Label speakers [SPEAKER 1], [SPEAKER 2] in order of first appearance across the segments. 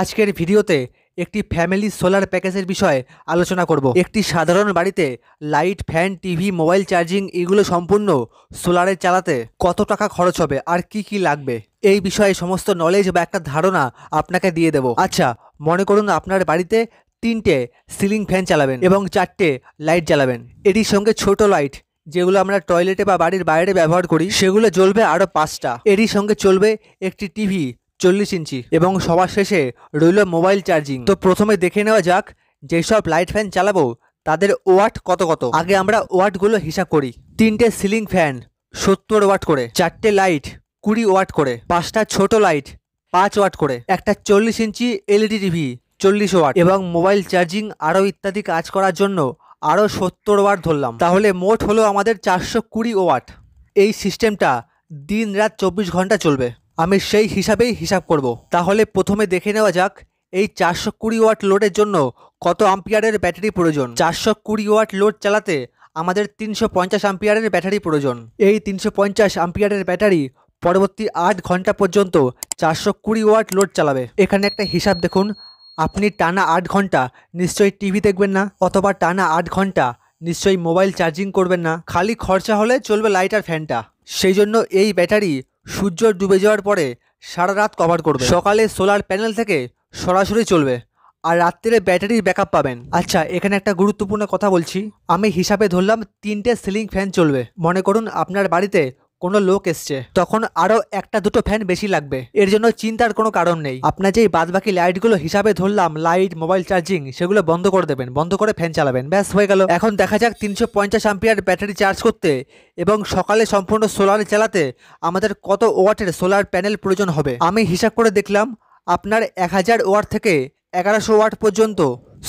[SPEAKER 1] আজকের ভিডিওতে একটি ফ্যামিলি সোলার প্যাকেজের বিষয়ে আলোচনা করব একটি সাধারণ বাড়িতে light fan TV mobile charging এগুলো সম্পূর্ণ সোলারে চালাতে কত টাকা খরচ হবে আর কি কি লাগবে এই বিষয়ে সমস্ত নলেজ বা একটা ধারণা আপনাকে দিয়ে দেব আচ্ছা মনে করুন আপনার বাড়িতে তিনটে সিলিং ফ্যান চালাবেন এবং চারটে লাইট জ্বালাবেন এটির সঙ্গে ছোট লাইট যেগুলো আমরা টয়লেটে বা বাড়ির বাইরে ব্যবহার করি সেগুলো জ্বলবে আরও পাঁচটা এরই সঙ্গে চলবে একটি টিভি চল্লিশ ইঞ্চি এবং সবার শেষে রইল মোবাইল চার্জিং তো প্রথমে দেখে নেওয়া যাক যেসব লাইট ফ্যান চালাবো তাদের ওয়াট কত কত আগে আমরা ওয়াটগুলো হিসাব করি তিনটে সিলিং ফ্যান সত্তর ওয়াট করে চারটে লাইট কুড়ি ওয়াট করে পাঁচটা ছোট লাইট পাঁচ ওয়াট করে একটা চল্লিশ ইঞ্চি এলইডি টিভি চল্লিশ ওয়াট এবং মোবাইল চার্জিং আরও ইত্যাদি কাজ করার জন্য আরও সত্তর ওয়াট ধরলাম তাহলে মোট হলো আমাদের চারশো কুড়ি ওয়াট এই সিস্টেমটা দিন রাত চব্বিশ ঘন্টা চলবে আমি সেই হিসাবেই হিসাব করব। তাহলে প্রথমে দেখে নেওয়া যাক এই চারশো কুড়ি ওয়াট লোডের জন্য কত আম্পিয়ারের ব্যাটারি প্রয়োজন চারশো কুড়ি ওয়াট লোড চালাতে আমাদের তিনশো পঞ্চাশ আম্পিয়ারের ব্যাটারি প্রয়োজন এই তিনশো পঞ্চাশ আম্পিয়ারের ব্যাটারি পরবর্তী আট ঘন্টা পর্যন্ত চারশো কুড়ি ওয়াট লোড চালাবে এখানে একটা হিসাব দেখুন আপনি টানা আট ঘন্টা নিশ্চয়ই টিভি দেখবেন না অথবা টানা আট ঘন্টা নিশ্চয়ই মোবাইল চার্জিং করবেন না খালি খরচা হলে চলবে লাইট আর ফ্যানটা সেই জন্য এই ব্যাটারি সূর্য ডুবে যাওয়ার পরে সারা রাত কভার করবে সকালে সোলার প্যানেল থেকে সরাসরি চলবে আর রাত্রে ব্যাটারির ব্যাকআপ পাবেন আচ্ছা এখানে একটা গুরুত্বপূর্ণ কথা বলছি আমি হিসাবে ধরলাম তিনটে সিলিং ফ্যান চলবে মনে করুন আপনার বাড়িতে কোনো লোক এসছে তখন আরও একটা দুটো ফ্যান বেশি লাগবে এর জন্য চিন্তার কোনো কারণ নেই আপনার যেই বাদ বাকি লাইটগুলো হিসাবে ধরলাম লাইট মোবাইল চার্জিং সেগুলো বন্ধ করে দেবেন বন্ধ করে ফ্যান চালাবেন ব্যাস হয়ে গেল এখন দেখা যাক তিনশো পঞ্চাশ আম্পিয়ার ব্যাটারি চার্জ করতে এবং সকালে সম্পূর্ণ সোলার চালাতে আমাদের কত ওয়াটের সোলার প্যানেল প্রয়োজন হবে আমি হিসাব করে দেখলাম আপনার এক হাজার ওয়াট থেকে এগারোশো ওয়াট পর্যন্ত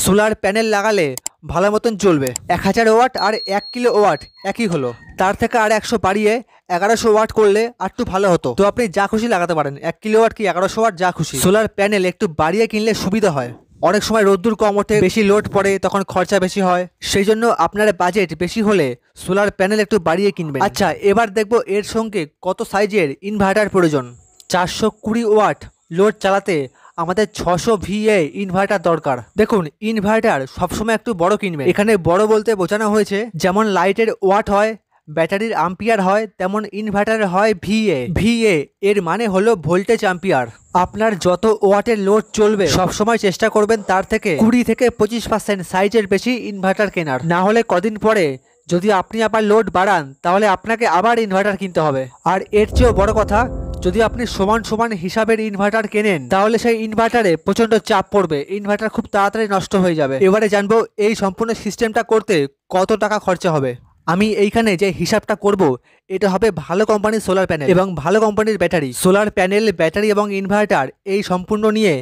[SPEAKER 1] সোলার প্যানেল লাগালে ভালো মতন চলবে এক হাজার ওয়াট আর এক কিলো ওয়াট একই হলো তার থেকে আর একশো বাড়িয়ে এগারোশো ওয়াট করলে আর একটু ভালো হতো তো আপনি যা খুশি লাগাতে পারেন এক কিলো ওয়াট কি এগারোশো ওয়াট যা খুশি সোলার প্যানেল একটু বাড়িয়ে কিনলে সুবিধা হয় অনেক সময় রোদ্দুর কম ওঠে বেশি লোড পড়ে তখন খরচা বেশি হয় সেই জন্য আপনার বাজেট বেশি হলে সোলার প্যানেল একটু বাড়িয়ে কিনবেন আচ্ছা এবার দেখব এর সঙ্গে কত সাইজের ইনভার্টার প্রয়োজন চারশো কুড়ি ওয়াট লোড চালাতে আমাদের ছশো ভিএ ইনভার্টার দরকার দেখুন ইনভার্টার সবসময় একটু বড় কিনবে এখানে বড় বলতে বোঝানো হয়েছে যেমন লাইটের ওয়াট হয় ব্যাটারির আম্পিয়ার হয় তেমন ইনভার্টার হয় ভিএ ভিএ এর মানে হলো ভোল্টেজ আম্পিয়ার আপনার যত ওয়াটের লোড চলবে সবসময় চেষ্টা করবেন তার থেকে কুড়ি থেকে পঁচিশ পার্সেন্ট সাইজের বেশি ইনভার্টার কেনার না হলে কদিন পরে যদি আপনি আবার লোড বাড়ান তাহলে আপনাকে আবার ইনভার্টার কিনতে হবে আর এর চেয়েও বড় কথা যদি আপনি সমান সমান হিসাবের ইনভার্টার কেনেন তাহলে সেই ইনভার্টারে প্রচণ্ড চাপ পড়বে ইনভার্টার খুব তাড়াতাড়ি নষ্ট হয়ে যাবে এবারে জানবো এই সম্পূর্ণ সিস্টেমটা করতে কত টাকা খরচা হবে আমি এইখানে যে হিসাবটা করব এটা হবে ভালো কোম্পানির সোলার প্যানেল এবং ভালো কোম্পানির ব্যাটারি সোলার প্যানেল ব্যাটারি এবং ইনভার্টার এই সম্পূর্ণ নিয়ে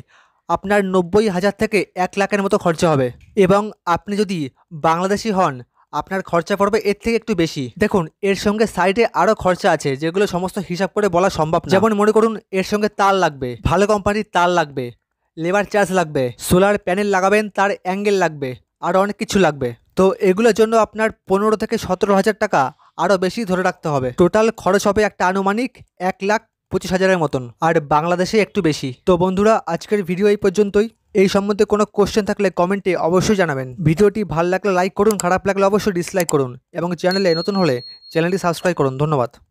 [SPEAKER 1] আপনার নব্বই হাজার থেকে এক লাখের মতো খরচা হবে এবং আপনি যদি বাংলাদেশি হন আপনার খরচা পড়বে এর থেকে একটু বেশি দেখুন এর সঙ্গে সাইডে আরও খরচা আছে যেগুলো সমস্ত হিসাব করে বলা সম্ভব যেমন মনে করুন এর সঙ্গে তার লাগবে ভালো কোম্পানির তার লাগবে লেবার চার্জ লাগবে সোলার প্যানেল লাগাবেন তার অ্যাঙ্গেল লাগবে আর অনেক কিছু লাগবে তো এগুলোর জন্য আপনার পনেরো থেকে সতেরো হাজার টাকা আরও বেশি ধরে রাখতে হবে টোটাল খরচ হবে একটা আনুমানিক এক লাখ পঁচিশ হাজারের মতন আর বাংলাদেশে একটু বেশি তো বন্ধুরা আজকের ভিডিও এই পর্যন্তই এই সম্বন্ধে কোনো কোশ্চেন থাকলে কমেন্টে অবশ্যই জানাবেন ভিডিওটি ভালো লাগলে লাইক করুন খারাপ লাগলে অবশ্যই ডিসলাইক করুন এবং চ্যানেলে নতুন হলে চ্যানেলটি সাবস্ক্রাইব করুন ধন্যবাদ